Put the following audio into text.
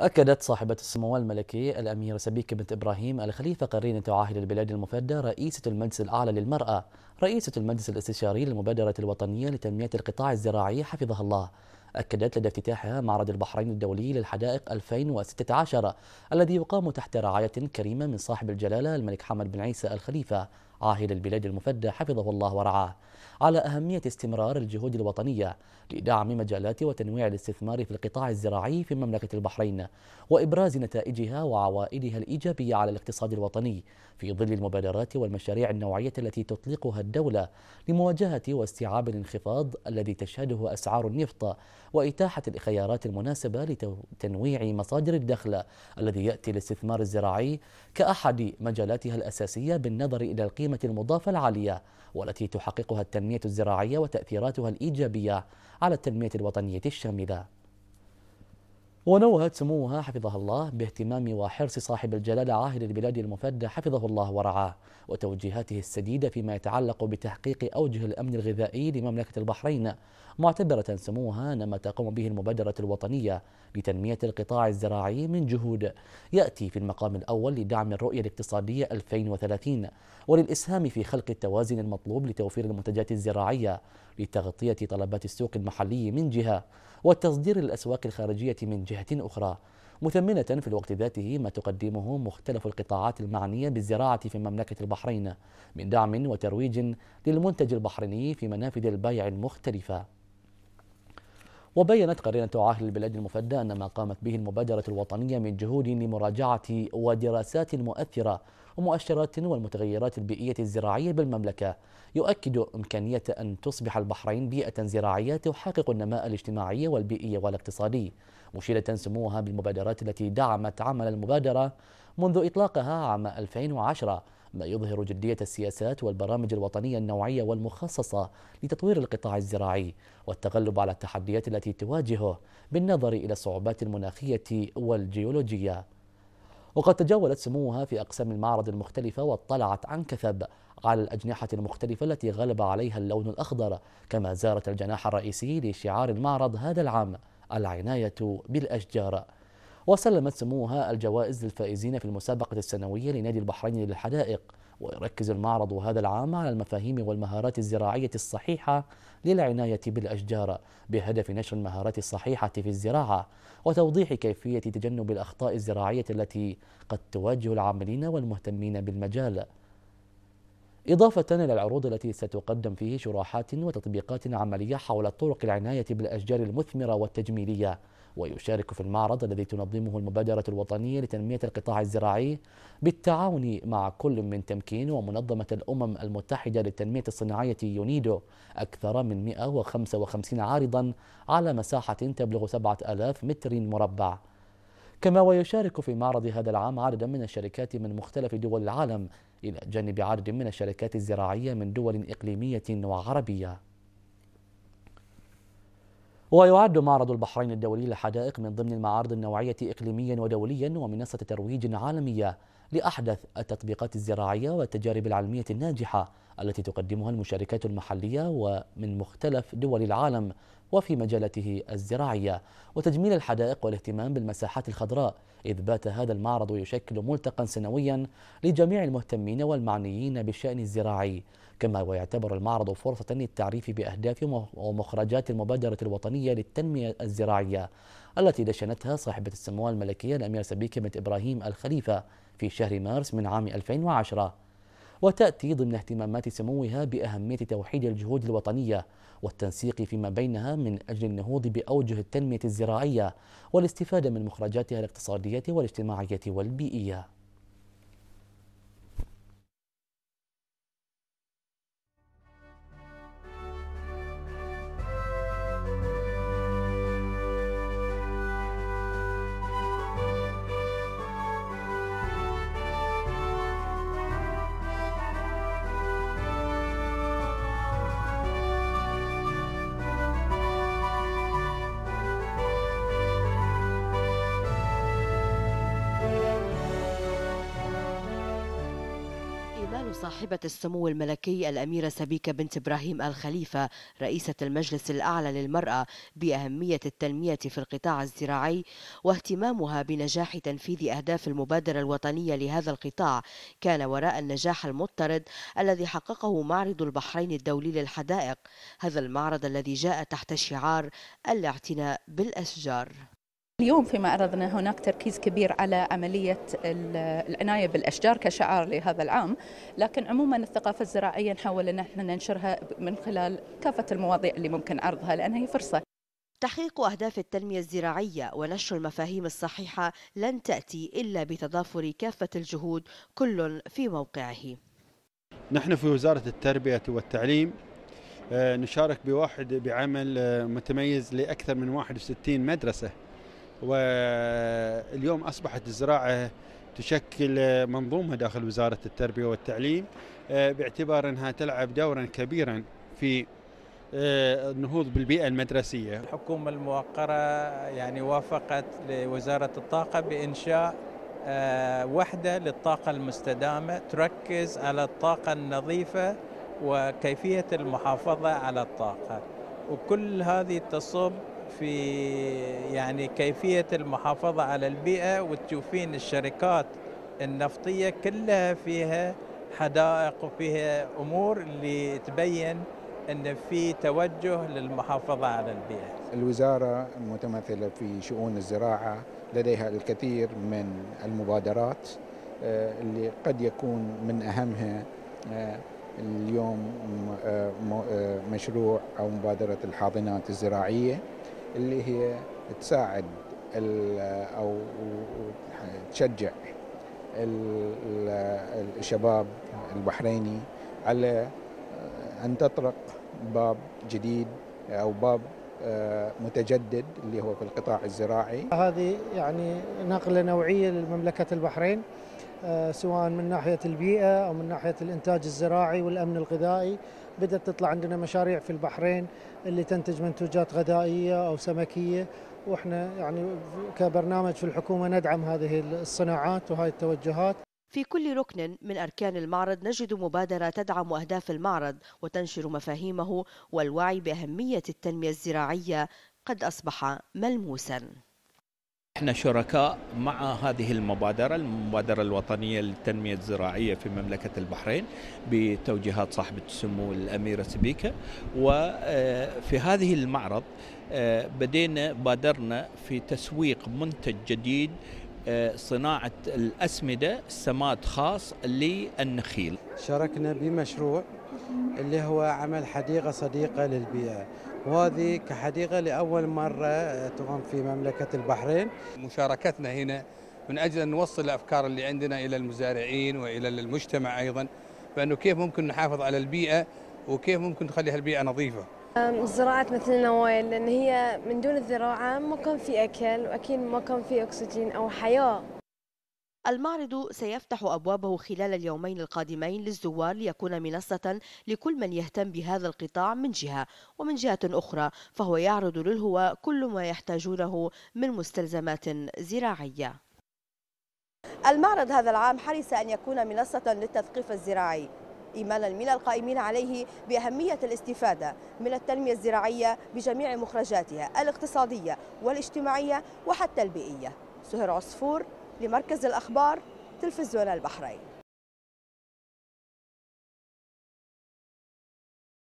أكدت صاحبة السمو الملكي الأميرة سبيكة بنت إبراهيم الخليفة قرينة عاهل البلاد المفدى رئيسة المجلس الأعلى للمرأة رئيسة المجلس الاستشاري للمبادرة الوطنية لتنمية القطاع الزراعي حفظها الله أكدت لدى افتتاحها معرض البحرين الدولي للحدائق 2016 الذي يقام تحت رعاية كريمة من صاحب الجلالة الملك حمد بن عيسى الخليفة عاهل البلاد المفدى حفظه الله ورعاه على أهمية استمرار الجهود الوطنية لدعم مجالات وتنويع الاستثمار في القطاع الزراعي في مملكة البحرين وإبراز نتائجها وعوائدها الإيجابية على الاقتصاد الوطني في ظل المبادرات والمشاريع النوعية التي تطلقها الدولة لمواجهة واستيعاب الانخفاض الذي تشهده أسعار النفط وإتاحة الخيارات المناسبة لتنويع مصادر الدخل الذي يأتي الاستثمار الزراعي كأحد مجالاتها الأساسية بالنظر إلى القيمة القيمة المضافة العالية والتي تحققها التنمية الزراعية وتأثيراتها الإيجابية على التنمية الوطنية الشاملة ونوهت سموها حفظها الله باهتمام وحرص صاحب الجلالة عاهل البلاد المفدى حفظه الله ورعاه وتوجيهاته السديدة فيما يتعلق بتحقيق أوجه الأمن الغذائي لمملكة البحرين معتبرة سموها أن ما تقوم به المبادرة الوطنية لتنمية القطاع الزراعي من جهود يأتي في المقام الأول لدعم الرؤية الاقتصادية 2030 وللإسهام في خلق التوازن المطلوب لتوفير المنتجات الزراعية لتغطية طلبات السوق المحلي من جهة والتصدير للأسواق الخارجية من جهة جهة أخرى مثمنة في الوقت ذاته ما تقدمه مختلف القطاعات المعنية بالزراعة في مملكة البحرين من دعم وترويج للمنتج البحريني في منافذ البيع المختلفة وبينت قرينة عاهل البلاد المفدى أن ما قامت به المبادرة الوطنية من جهود لمراجعة ودراسات مؤثرة ومؤشرات والمتغيرات البيئية الزراعية بالمملكة يؤكد إمكانية أن تصبح البحرين بيئة زراعية تحقق النماء الاجتماعي والبيئي والاقتصادي مشيرة سموها بالمبادرات التي دعمت عمل المبادرة منذ إطلاقها عام 2010 ما يظهر جدية السياسات والبرامج الوطنية النوعية والمخصصة لتطوير القطاع الزراعي والتغلب على التحديات التي تواجهه بالنظر إلى الصعوبات المناخية والجيولوجية وقد تجولت سموها في أقسام المعرض المختلفة واطلعت عن كثب على الأجنحة المختلفة التي غلب عليها اللون الأخضر كما زارت الجناح الرئيسي لشعار المعرض هذا العام العناية بالأشجار وسلمت سموها الجوائز للفائزين في المسابقة السنوية لنادي البحرين للحدائق ويركز المعرض هذا العام على المفاهيم والمهارات الزراعية الصحيحة للعناية بالأشجار بهدف نشر المهارات الصحيحة في الزراعة وتوضيح كيفية تجنب الأخطاء الزراعية التي قد تواجه العاملين والمهتمين بالمجال إضافة إلى العروض التي ستقدم فيه شروحات وتطبيقات عملية حول طرق العناية بالأشجار المثمرة والتجميلية ويشارك في المعرض الذي تنظمه المبادرة الوطنية لتنمية القطاع الزراعي بالتعاون مع كل من تمكين ومنظمة الأمم المتحدة للتنمية الصناعية يونيدو أكثر من 155 عارضا على مساحة تبلغ 7000 متر مربع كما ويشارك في معرض هذا العام عددا من الشركات من مختلف دول العالم إلى جانب عدد من الشركات الزراعية من دول إقليمية وعربية ويعد معرض البحرين الدولي للحدائق من ضمن المعارض النوعية إقليميا ودوليا ومنصة ترويج عالمية لأحدث التطبيقات الزراعية والتجارب العلمية الناجحة التي تقدمها المشاركات المحلية ومن مختلف دول العالم وفي مجالته الزراعية وتجميل الحدائق والاهتمام بالمساحات الخضراء إذ بات هذا المعرض يشكل ملتقا سنويا لجميع المهتمين والمعنيين بالشأن الزراعي كما ويعتبر المعرض فرصة للتعريف بأهداف ومخرجات المبادرة الوطنية للتنمية الزراعية التي دشنتها صاحبة السمو الملكية الأميرة سبيكة بنت إبراهيم الخليفة في شهر مارس من عام 2010 وتأتي ضمن اهتمامات سموها بأهمية توحيد الجهود الوطنية والتنسيق فيما بينها من أجل النهوض بأوجه التنمية الزراعية والاستفادة من مخرجاتها الاقتصادية والاجتماعية والبيئية صاحبة السمو الملكي الأميرة سبيكة بنت إبراهيم الخليفة رئيسة المجلس الأعلى للمرأة بأهمية التنمية في القطاع الزراعي واهتمامها بنجاح تنفيذ أهداف المبادرة الوطنية لهذا القطاع كان وراء النجاح المضطرد الذي حققه معرض البحرين الدولي للحدائق هذا المعرض الذي جاء تحت شعار الاعتناء بالأشجار اليوم فيما أردنا هناك تركيز كبير على عملية العناية بالأشجار كشعار لهذا العام لكن عموما الثقافة الزراعية نحاول أن احنا ننشرها من خلال كافة المواضيع اللي ممكن عرضها لأنها هي فرصة تحقيق أهداف التنمية الزراعية ونشر المفاهيم الصحيحة لن تأتي إلا بتضافر كافة الجهود كل في موقعه نحن في وزارة التربية والتعليم آه، نشارك بواحد بعمل آه، متميز لأكثر من 61 مدرسة واليوم أصبحت الزراعة تشكل منظومة داخل وزارة التربية والتعليم آه، باعتبار أنها تلعب دورا كبيرا في آه، النهوض بالبيئة المدرسية الحكومة الموقرة يعني وافقت لوزارة الطاقة بإنشاء آه، وحدة للطاقة المستدامة تركز على الطاقة النظيفة وكيفية المحافظة على الطاقة وكل هذه تصب في يعني كيفية المحافظة على البيئة وتشوفين الشركات النفطية كلها فيها حدائق وفيها أمور اللي تبين أن في توجه للمحافظة على البيئة الوزارة المتمثلة في شؤون الزراعة لديها الكثير من المبادرات آه، اللي قد يكون من أهمها آه، اليوم آه، مشروع أو مبادرة الحاضنات الزراعية اللي هي تساعد او تشجع الشباب البحريني على ان تطرق باب جديد او باب آه، متجدد اللي هو في القطاع الزراعي هذه يعني نقله نوعيه لمملكه البحرين آه، سواء من ناحية البيئة أو من ناحية الإنتاج الزراعي والأمن الغذائي بدأت تطلع عندنا مشاريع في البحرين اللي تنتج منتوجات غذائية أو سمكية وإحنا يعني كبرنامج في الحكومة ندعم هذه الصناعات وهذه التوجهات في كل ركن من أركان المعرض نجد مبادرة تدعم أهداف المعرض وتنشر مفاهيمه والوعي بأهمية التنمية الزراعية قد أصبح ملموساً احنا شركاء مع هذه المبادره، المبادره الوطنيه للتنميه الزراعيه في مملكه البحرين بتوجيهات صاحبه السمو الاميره سبيكه وفي آه، هذه المعرض آه، بدينا بادرنا في تسويق منتج جديد آه، صناعه الاسمده سماد خاص للنخيل. شاركنا بمشروع اللي هو عمل حديقة صديقة للبيئة وهذه كحديقة لأول مرة تقام في مملكة البحرين مشاركتنا هنا من أجل أن نوصل الأفكار اللي عندنا إلى المزارعين وإلى المجتمع أيضا بأنه كيف ممكن نحافظ على البيئة وكيف ممكن نخلي هالبيئة نظيفة الزراعة مثل النوايل لأن هي من دون الزراعة ما كان في أكل وأكيد ما كان في أكسجين أو حياة المعرض سيفتح أبوابه خلال اليومين القادمين للزوار ليكون منصة لكل من يهتم بهذا القطاع من جهة ومن جهة أخرى فهو يعرض للهواء كل ما يحتاجونه من مستلزمات زراعية المعرض هذا العام حرص أن يكون منصة للتثقيف الزراعي إيمانا من القائمين عليه بأهمية الاستفادة من التنمية الزراعية بجميع مخرجاتها الاقتصادية والاجتماعية وحتى البيئية سهر عصفور لمركز الأخبار تلفزيون البحرين